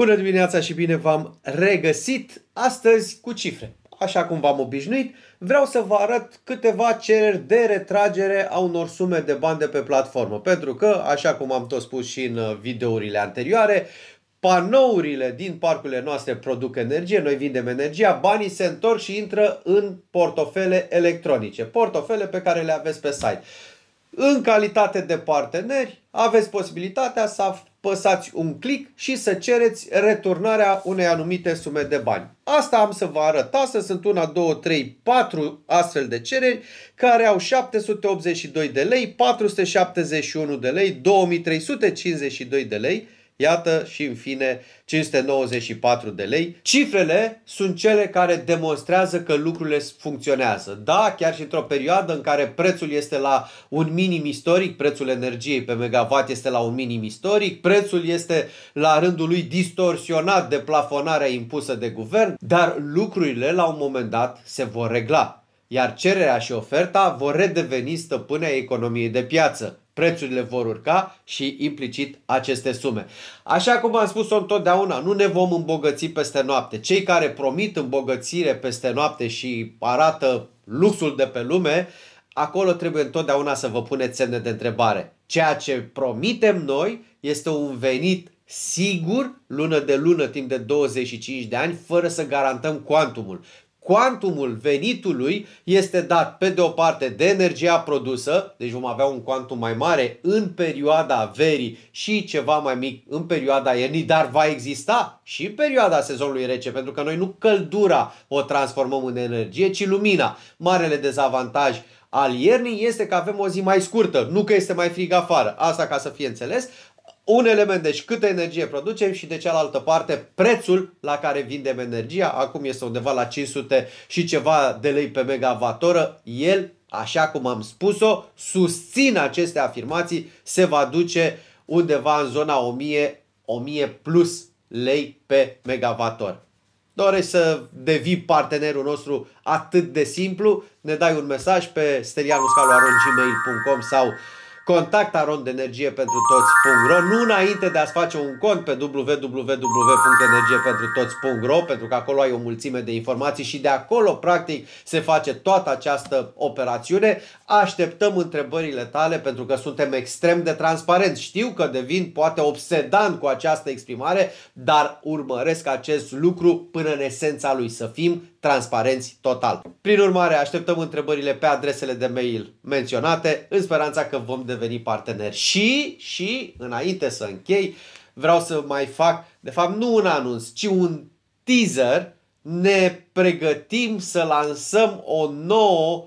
Bună dimineața și bine v-am regăsit astăzi cu cifre. Așa cum v-am obișnuit, vreau să vă arăt câteva cereri de retragere a unor sume de bani de pe platformă. Pentru că, așa cum am tot spus și în uh, videourile anterioare, panourile din parcurile noastre produc energie, noi vindem energia, banii se întorc și intră în portofele electronice, portofele pe care le aveți pe site. În calitate de parteneri, aveți posibilitatea să păsați un click și să cereți returnarea unei anumite sume de bani. Asta am să vă arăt astăzi. Sunt una, două, trei, patru astfel de cereri care au 782 de lei, 471 de lei, 2352 de lei, Iată și în fine 594 de lei. Cifrele sunt cele care demonstrează că lucrurile funcționează. Da, chiar și într-o perioadă în care prețul este la un minim istoric, prețul energiei pe megawatt este la un minim istoric, prețul este la rândul lui distorsionat de plafonarea impusă de guvern, dar lucrurile la un moment dat se vor regla iar cererea și oferta vor redeveni stăpânea economiei de piață prețurile vor urca și implicit aceste sume. Așa cum am spus-o întotdeauna, nu ne vom îmbogăți peste noapte. Cei care promit îmbogățire peste noapte și arată luxul de pe lume, acolo trebuie întotdeauna să vă puneți semne de întrebare. Ceea ce promitem noi este un venit sigur lună de lună timp de 25 de ani fără să garantăm cuantumul. Quantumul venitului este dat pe de o parte de energia produsă, deci vom avea un quantum mai mare în perioada verii și ceva mai mic în perioada iernii, dar va exista și în perioada sezonului rece, pentru că noi nu căldura o transformăm în energie, ci lumina. Marele dezavantaj al iernii este că avem o zi mai scurtă, nu că este mai frig afară. Asta ca să fie înțeles un element, deci câtă energie producem și de cealaltă parte prețul la care vindem energia. Acum este undeva la 500 și ceva de lei pe megavatoră. El, așa cum am spus-o, susțin aceste afirmații, se va duce undeva în zona 1000, 1000 plus lei pe megavator. Dorești să devii partenerul nostru atât de simplu? Ne dai un mesaj pe sterianuscaloarongmail.com sau Contact Aron de Energie pentru .ro, Nu înainte de a-ți face un cont pe www.energiepentrutoți.ro pentru că acolo ai o mulțime de informații și de acolo practic se face toată această operațiune. Așteptăm întrebările tale pentru că suntem extrem de transparenți. Știu că devin poate obsedant cu această exprimare, dar urmăresc acest lucru până în esența lui să fim transparenți total. Prin urmare, așteptăm întrebările pe adresele de mail menționate, în speranța că vom deveni parteneri. Și, și, înainte să închei, vreau să mai fac, de fapt, nu un anunț, ci un teaser. Ne pregătim să lansăm o nouă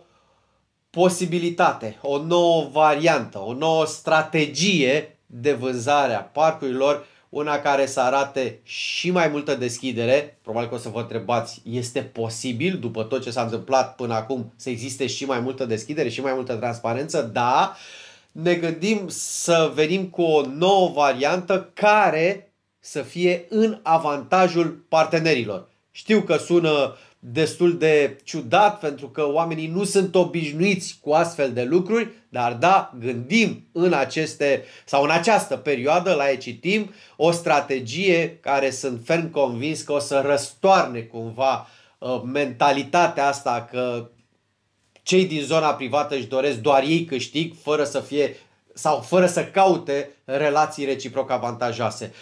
posibilitate, o nouă variantă, o nouă strategie de vânzare a parcurilor una care să arate și mai multă deschidere. Probabil că o să vă întrebați, este posibil după tot ce s-a întâmplat până acum să existe și mai multă deschidere și mai multă transparență? Da, ne gândim să venim cu o nouă variantă care să fie în avantajul partenerilor. Știu că sună uh, destul de ciudat pentru că oamenii nu sunt obișnuiți cu astfel de lucruri, dar da, gândim în aceste sau în această perioadă la Ecitim o strategie care sunt ferm convins că o să răstoarne cumva ă, mentalitatea asta că cei din zona privată își doresc doar ei câștig fără să fie sau fără să caute relații reciproc avantajoase.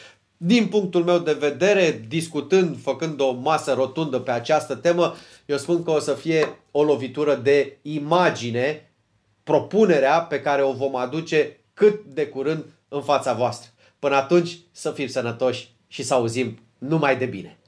Din punctul meu de vedere, discutând, făcând o masă rotundă pe această temă, eu spun că o să fie o lovitură de imagine, propunerea pe care o vom aduce cât de curând în fața voastră. Până atunci, să fim sănătoși și să auzim numai de bine.